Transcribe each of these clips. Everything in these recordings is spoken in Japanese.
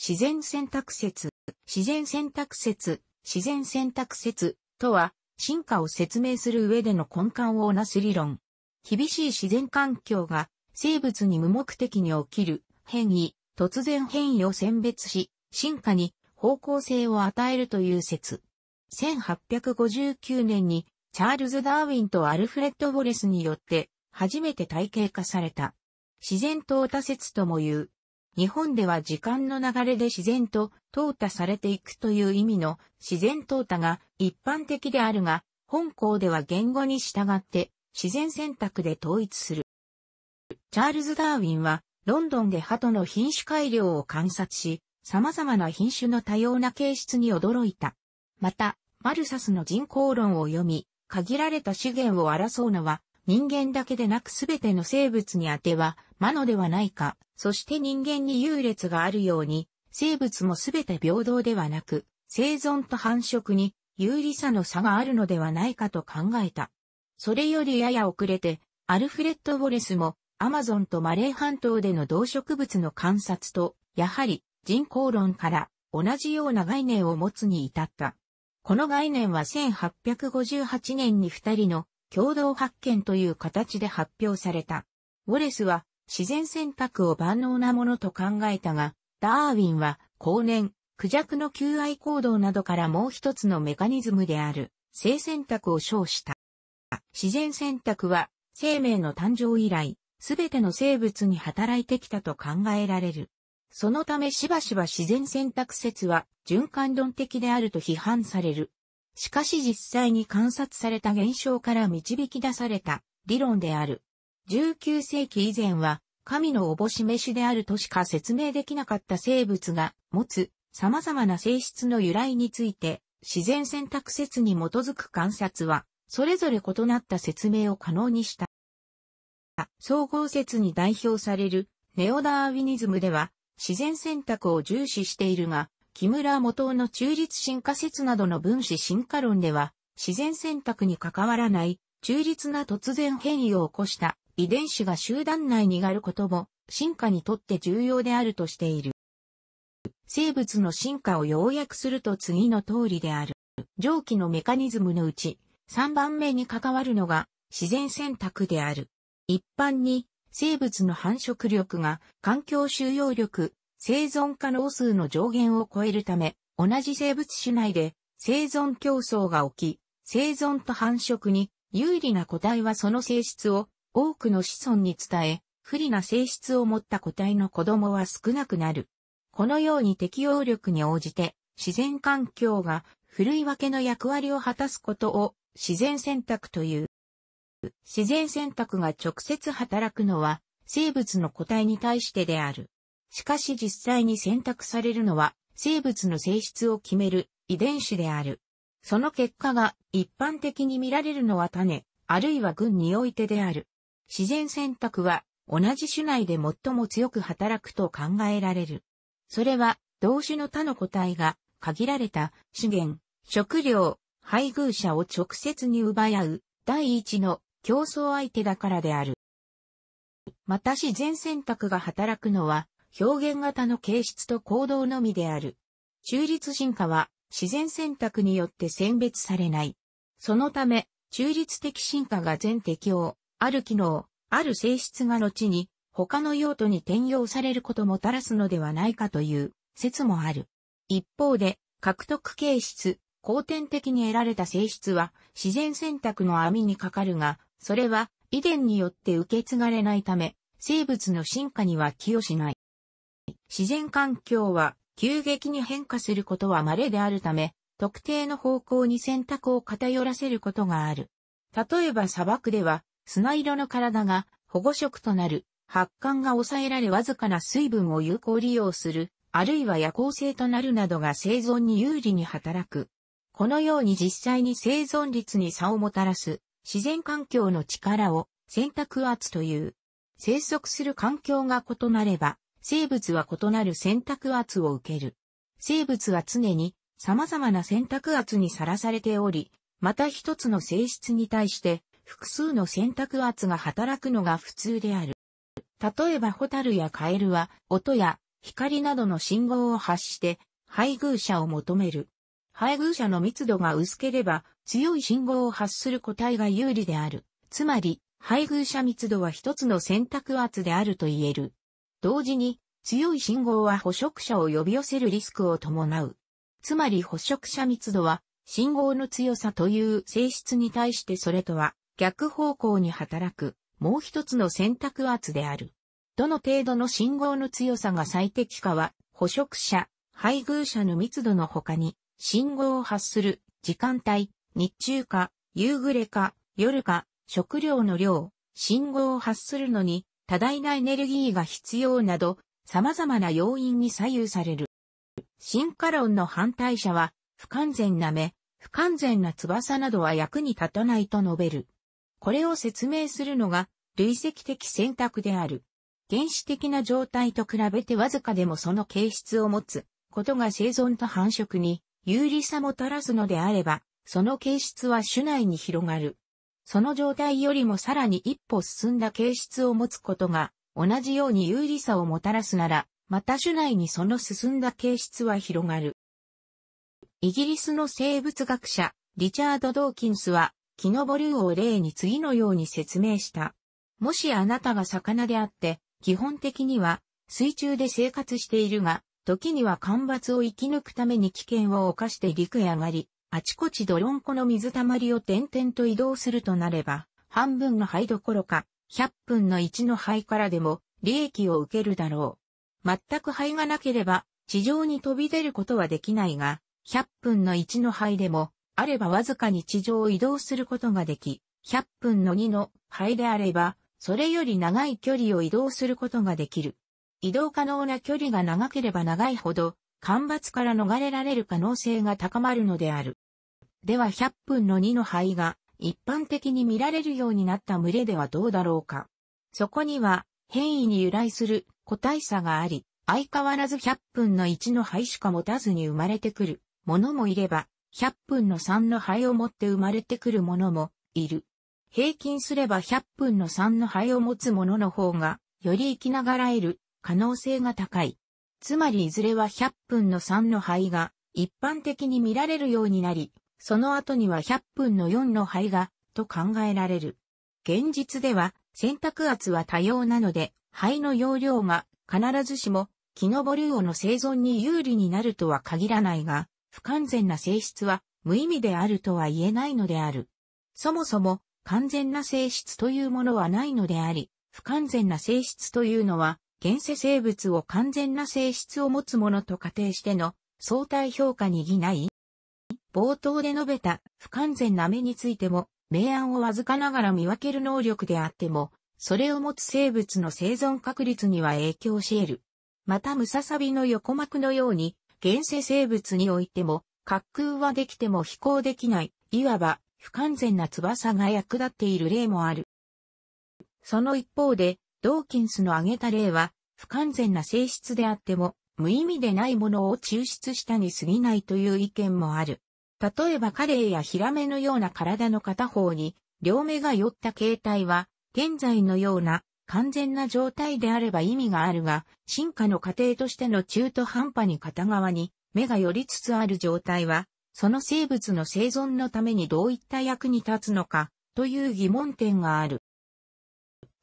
自然選択説、自然選択説、自然選択説とは、進化を説明する上での根幹を成す理論。厳しい自然環境が生物に無目的に起きる変異、突然変異を選別し、進化に方向性を与えるという説。1859年にチャールズ・ダーウィンとアルフレッド・ウォレスによって初めて体系化された。自然淘汰説とも言う。日本では時間の流れで自然と淘汰されていくという意味の自然淘汰が一般的であるが、本校では言語に従って自然選択で統一する。チャールズ・ダーウィンはロンドンで鳩の品種改良を観察し、様々な品種の多様な形質に驚いた。また、マルサスの人口論を読み、限られた資源を争うのは人間だけでなくすべての生物にあては、魔のではないか、そして人間に優劣があるように、生物もすべて平等ではなく、生存と繁殖に有利さの差があるのではないかと考えた。それよりやや遅れて、アルフレッド・ウォレスも、アマゾンとマレー半島での動植物の観察と、やはり人工論から同じような概念を持つに至った。この概念は1858年に二人の共同発見という形で発表された。ウォレスは自然選択を万能なものと考えたが、ダーウィンは後年、クジャクの求愛行動などからもう一つのメカニズムである性選択を称した。自然選択は生命の誕生以来、すべての生物に働いてきたと考えられる。そのためしばしば自然選択説は循環論的であると批判される。しかし実際に観察された現象から導き出された理論である。19世紀以前は神のおぼしめしであるとしか説明できなかった生物が持つ様々な性質の由来について自然選択説に基づく観察はそれぞれ異なった説明を可能にした。総合説に代表されるネオダーウィニズムでは自然選択を重視しているが木村元夫の中立進化説などの分子進化論では、自然選択に関わらない中立な突然変異を起こした遺伝子が集団内にあることも進化にとって重要であるとしている。生物の進化を要約すると次の通りである。上記のメカニズムのうち3番目に関わるのが自然選択である。一般に生物の繁殖力が環境収容力、生存可能数の上限を超えるため、同じ生物種内で生存競争が起き、生存と繁殖に有利な個体はその性質を多くの子孫に伝え、不利な性質を持った個体の子供は少なくなる。このように適応力に応じて自然環境が古い分けの役割を果たすことを自然選択という。自然選択が直接働くのは生物の個体に対してである。しかし実際に選択されるのは、生物の性質を決める遺伝子である。その結果が一般的に見られるのは種、あるいは群においてである。自然選択は同じ種内で最も強く働くと考えられる。それは同種の他の個体が限られた資源、食料、配偶者を直接に奪い合う第一の競争相手だからである。また自然選択が働くのは表現型の形質と行動のみである。中立進化は自然選択によって選別されない。そのため、中立的進化が全適応、ある機能、ある性質が後に他の用途に転用されることもたらすのではないかという説もある。一方で、獲得形質、後天的に得られた性質は自然選択の網にかかるが、それは遺伝によって受け継がれないため、生物の進化には寄与しない。自然環境は急激に変化することは稀であるため、特定の方向に選択を偏らせることがある。例えば砂漠では、砂色の体が保護色となる、発汗が抑えられわずかな水分を有効利用する、あるいは夜行性となるなどが生存に有利に働く。このように実際に生存率に差をもたらす自然環境の力を選択圧という。生息する環境が異なれば生物は異なる選択圧を受ける。生物は常に様々な選択圧にさらされており、また一つの性質に対して複数の選択圧が働くのが普通である。例えばホタルやカエルは音や光などの信号を発して配偶者を求める。配偶者の密度が薄ければ強い信号を発する個体が有利である。つまり、配偶者密度は一つの選択圧であると言える。同時に、強い信号は捕食者を呼び寄せるリスクを伴う。つまり捕食者密度は、信号の強さという性質に対してそれとは、逆方向に働く、もう一つの選択圧である。どの程度の信号の強さが最適かは、捕食者、配偶者の密度の他に、信号を発する時間帯、日中か、夕暮れか、夜か、食料の量、信号を発するのに、多大なエネルギーが必要など、様々な要因に左右される。進化論の反対者は、不完全な目、不完全な翼などは役に立たないと述べる。これを説明するのが、累積的選択である。原始的な状態と比べてわずかでもその形質を持つことが生存と繁殖に有利さもたらすのであれば、その形質は種内に広がる。その状態よりもさらに一歩進んだ形質を持つことが、同じように有利さをもたらすなら、また種内にその進んだ形質は広がる。イギリスの生物学者、リチャード・ドーキンスは、木のボリューを例に次のように説明した。もしあなたが魚であって、基本的には水中で生活しているが、時には干ばつを生き抜くために危険を冒して陸へ上がり、あちこちドロンコの水たまりを点々と移動するとなれば、半分の灰どころか、100分の1の灰からでも利益を受けるだろう。全く灰がなければ、地上に飛び出ることはできないが、100分の1の灰でも、あればわずかに地上を移動することができ、100分の2の灰であれば、それより長い距離を移動することができる。移動可能な距離が長ければ長いほど、干ばつから逃れられる可能性が高まるのである。では100分の2の灰が一般的に見られるようになった群れではどうだろうか。そこには変異に由来する個体差があり、相変わらず100分の1の灰しか持たずに生まれてくるものもいれば、100分の3の灰を持って生まれてくるものもいる。平均すれば100分の3の灰を持つものの方が、より生きながらえる可能性が高い。つまりいずれは100分の3の肺が一般的に見られるようになり、その後には100分の4の肺が、と考えられる。現実では、選択圧は多様なので、肺の容量が必ずしも、木登ボリュオの生存に有利になるとは限らないが、不完全な性質は無意味であるとは言えないのである。そもそも完全な性質というものはないのであり、不完全な性質というのは現世生物を完全な性質を持つものと仮定しての相対評価にぎない冒頭で述べた不完全な目についても、明暗をわずかながら見分ける能力であっても、それを持つ生物の生存確率には影響し得る。またムササビの横膜のように、現世生物においても、滑空はできても飛行できない、いわば不完全な翼が役立っている例もある。その一方で、ドーキンスの挙げた例は、不完全な性質であっても、無意味でないものを抽出したに過ぎないという意見もある。例えばカレイやヒラメのような体の片方に、両目が寄った形態は、現在のような完全な状態であれば意味があるが、進化の過程としての中途半端に片側に目が寄りつつある状態は、その生物の生存のためにどういった役に立つのか、という疑問点がある。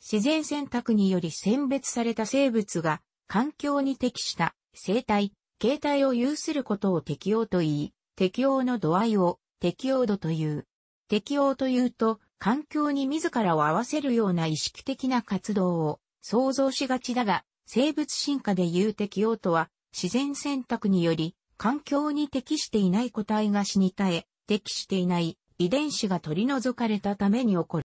自然選択により選別された生物が環境に適した生態、形態を有することを適応と言い、適応の度合いを適応度という。適応というと、環境に自らを合わせるような意識的な活動を想像しがちだが、生物進化でいう適応とは、自然選択により、環境に適していない個体が死に絶え、適していない遺伝子が取り除かれたために起こる。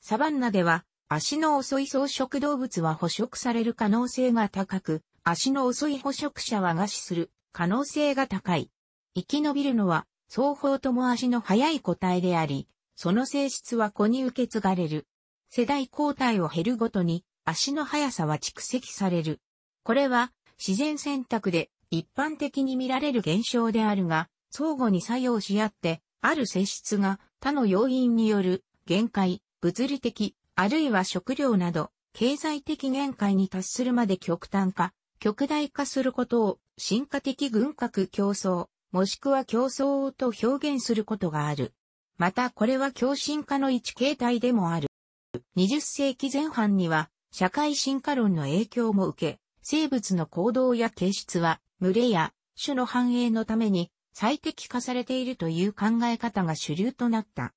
サバンナでは、足の遅い草食動物は捕食される可能性が高く、足の遅い捕食者は餓死する可能性が高い。生き延びるのは、双方とも足の速い個体であり、その性質は子に受け継がれる。世代交代を減るごとに、足の速さは蓄積される。これは、自然選択で一般的に見られる現象であるが、相互に作用し合って、ある性質が他の要因による限界、物理的、あるいは食料など、経済的限界に達するまで極端化、極大化することを、進化的軍拡競争、もしくは競争と表現することがある。またこれは共進化の一形態でもある。20世紀前半には社会進化論の影響も受け、生物の行動や形質は群れや種の繁栄のために最適化されているという考え方が主流となった。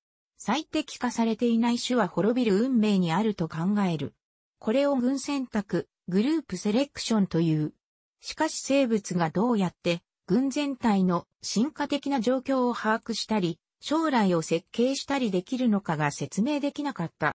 最適化されていない種は滅びる運命にあると考える。これを群選択、グループセレクションという。しかし生物がどうやって群全体の進化的な状況を把握したり、将来を設計したりできるのかが説明できなかった。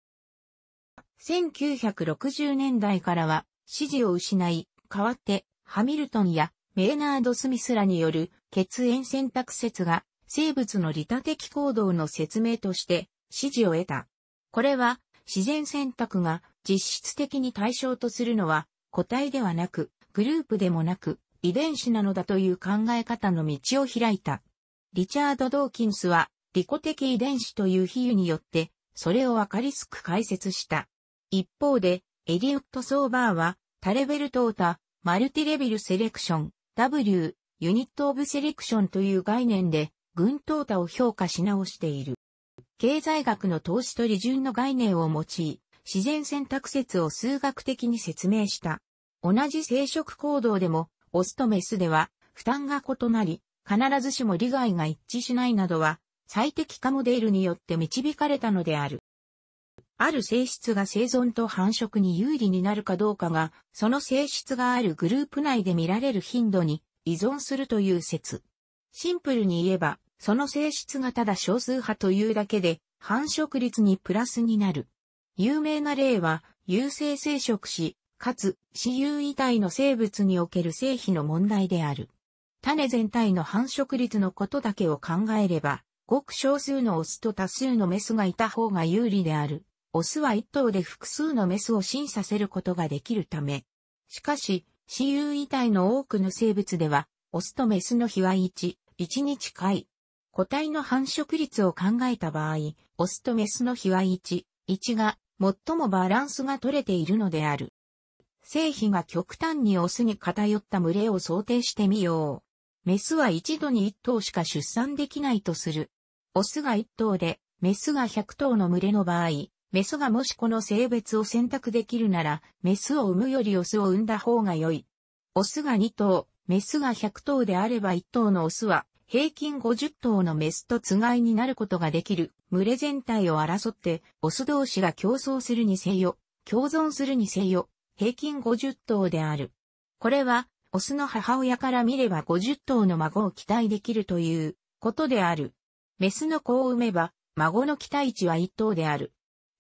1960年代からは支持を失い、代わってハミルトンやメーナード・スミスらによる血縁選択説が生物の利他的行動の説明として指示を得た。これは自然選択が実質的に対象とするのは個体ではなくグループでもなく遺伝子なのだという考え方の道を開いた。リチャード・ドーキンスは利己的遺伝子という比喩によってそれをわかりやすく解説した。一方でエリオット・ソーバーはタレベルトータ、マルティレビルセレクション、W、ユニット・オブ・セレクションという概念で軍淘汰を評価し直している。経済学の投資と利順の概念を用い、自然選択説を数学的に説明した。同じ生殖行動でも、オスとメスでは、負担が異なり、必ずしも利害が一致しないなどは、最適化モデルによって導かれたのである。ある性質が生存と繁殖に有利になるかどうかが、その性質があるグループ内で見られる頻度に依存するという説。シンプルに言えば、その性質がただ少数派というだけで、繁殖率にプラスになる。有名な例は、有性生殖し、かつ、私有遺体の生物における性比の問題である。種全体の繁殖率のことだけを考えれば、ごく少数のオスと多数のメスがいた方が有利である。オスは一頭で複数のメスを死にさせることができるため。しかし、私有遺体の多くの生物では、オスとメスの比は1、1に近い。個体の繁殖率を考えた場合、オスとメスの比は1、1が最もバランスが取れているのである。性比が極端にオスに偏った群れを想定してみよう。メスは一度に一頭しか出産できないとする。オスが一頭で、メスが100頭の群れの場合、メスがもしこの性別を選択できるなら、メスを産むよりオスを産んだ方が良い。オスが2頭、メスが100頭であれば1頭のオスは平均50頭のメスとつがいになることができる群れ全体を争って、オス同士が競争するにせよ、共存するにせよ、平均50頭である。これは、オスの母親から見れば50頭の孫を期待できるということである。メスの子を産めば、孫の期待値は1頭である。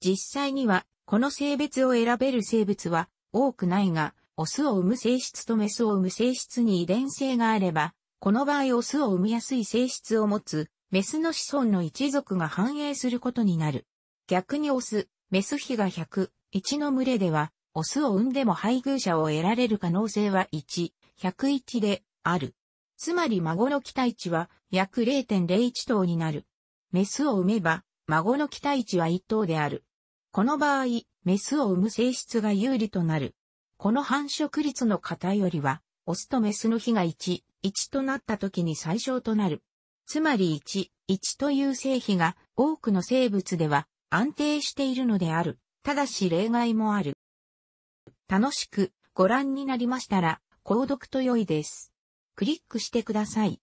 実際には、この性別を選べる生物は多くないが、オスを産む性質とメスを産む性質に遺伝性があれば、この場合オスを産みやすい性質を持つ、メスの子孫の一族が繁栄することになる。逆にオス、メス比が100、1の群れでは、オスを産んでも配偶者を得られる可能性は1、101である。つまり孫の期待値は約0.01頭になる。メスを産めば、孫の期待値は1頭である。この場合、メスを産む性質が有利となる。この繁殖率の偏りは、オスとメスの比が1、1となった時に最小となる。つまり1、1という性比が多くの生物では安定しているのである。ただし例外もある。楽しくご覧になりましたら、購読と良いです。クリックしてください。